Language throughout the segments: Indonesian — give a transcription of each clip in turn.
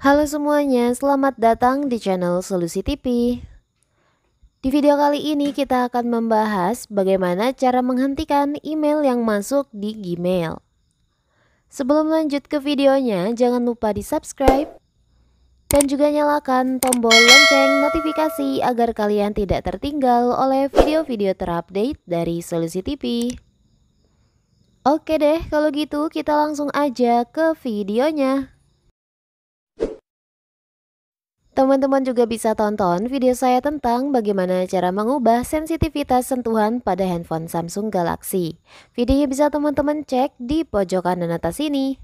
Halo semuanya, selamat datang di channel Solusi TV. Di video kali ini kita akan membahas bagaimana cara menghentikan email yang masuk di Gmail. Sebelum lanjut ke videonya, jangan lupa di-subscribe dan juga nyalakan tombol lonceng notifikasi agar kalian tidak tertinggal oleh video-video terupdate dari Solusi TV. Oke deh, kalau gitu kita langsung aja ke videonya. Teman-teman juga bisa tonton video saya tentang bagaimana cara mengubah sensitivitas sentuhan pada handphone Samsung Galaxy. Videonya bisa teman-teman cek di pojok kanan atas ini.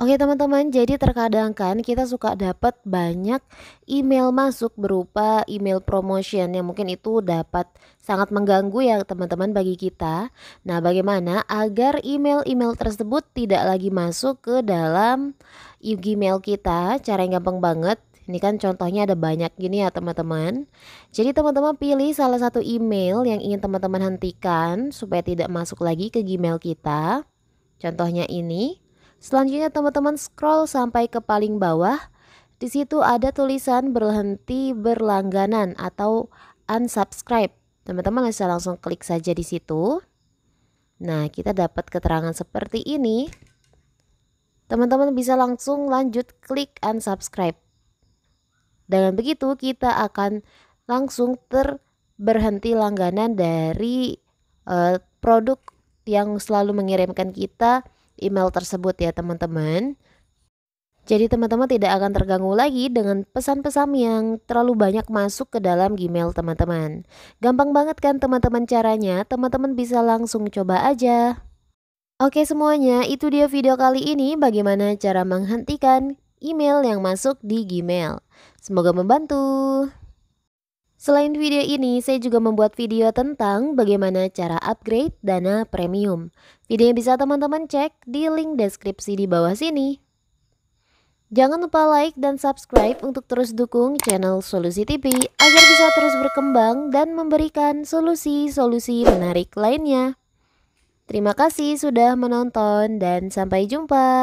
Oke teman-teman, jadi terkadang kan kita suka dapat banyak email masuk berupa email promotion yang mungkin itu dapat sangat mengganggu ya teman-teman bagi kita. Nah, bagaimana agar email-email tersebut tidak lagi masuk ke dalam Gmail kita? Cara yang gampang banget ini kan contohnya ada banyak gini ya teman-teman. Jadi teman-teman pilih salah satu email yang ingin teman-teman hentikan supaya tidak masuk lagi ke Gmail kita. Contohnya ini. Selanjutnya teman-teman scroll sampai ke paling bawah. Di situ ada tulisan berhenti berlangganan atau unsubscribe. Teman-teman bisa langsung klik saja di situ. Nah, kita dapat keterangan seperti ini. Teman-teman bisa langsung lanjut klik unsubscribe. Dengan begitu kita akan langsung terberhenti langganan dari uh, produk yang selalu mengirimkan kita email tersebut ya teman-teman. Jadi teman-teman tidak akan terganggu lagi dengan pesan-pesan yang terlalu banyak masuk ke dalam Gmail teman-teman. Gampang banget kan teman-teman caranya, teman-teman bisa langsung coba aja. Oke semuanya, itu dia video kali ini bagaimana cara menghentikan email yang masuk di Gmail. Semoga membantu. Selain video ini, saya juga membuat video tentang bagaimana cara upgrade dana premium. Video yang bisa teman-teman cek di link deskripsi di bawah sini. Jangan lupa like dan subscribe untuk terus dukung channel Solusi TV agar bisa terus berkembang dan memberikan solusi-solusi menarik lainnya. Terima kasih sudah menonton dan sampai jumpa.